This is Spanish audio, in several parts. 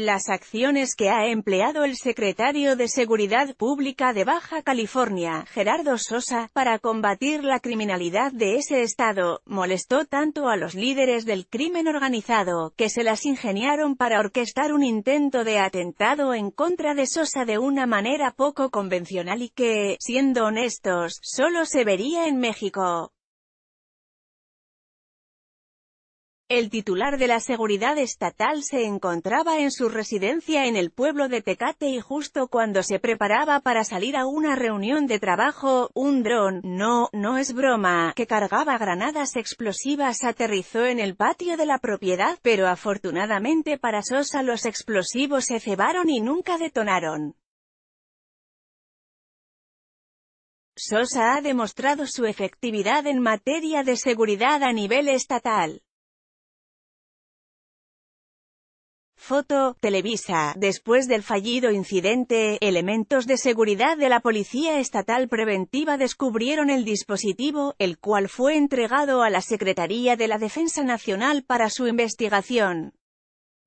Las acciones que ha empleado el secretario de Seguridad Pública de Baja California, Gerardo Sosa, para combatir la criminalidad de ese estado, molestó tanto a los líderes del crimen organizado, que se las ingeniaron para orquestar un intento de atentado en contra de Sosa de una manera poco convencional y que, siendo honestos, solo se vería en México. El titular de la seguridad estatal se encontraba en su residencia en el pueblo de Tecate y justo cuando se preparaba para salir a una reunión de trabajo, un dron, no, no es broma, que cargaba granadas explosivas aterrizó en el patio de la propiedad, pero afortunadamente para Sosa los explosivos se cebaron y nunca detonaron. Sosa ha demostrado su efectividad en materia de seguridad a nivel estatal. Foto, Televisa. Después del fallido incidente, elementos de seguridad de la Policía Estatal Preventiva descubrieron el dispositivo, el cual fue entregado a la Secretaría de la Defensa Nacional para su investigación.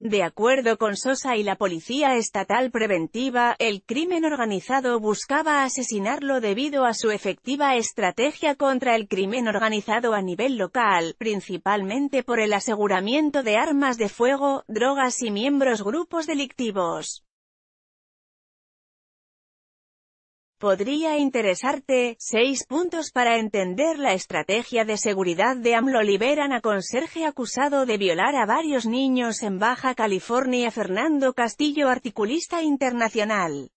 De acuerdo con Sosa y la Policía Estatal Preventiva, el crimen organizado buscaba asesinarlo debido a su efectiva estrategia contra el crimen organizado a nivel local, principalmente por el aseguramiento de armas de fuego, drogas y miembros grupos delictivos. Podría interesarte, seis puntos para entender la estrategia de seguridad de AMLO liberan a conserje acusado de violar a varios niños en Baja California Fernando Castillo articulista internacional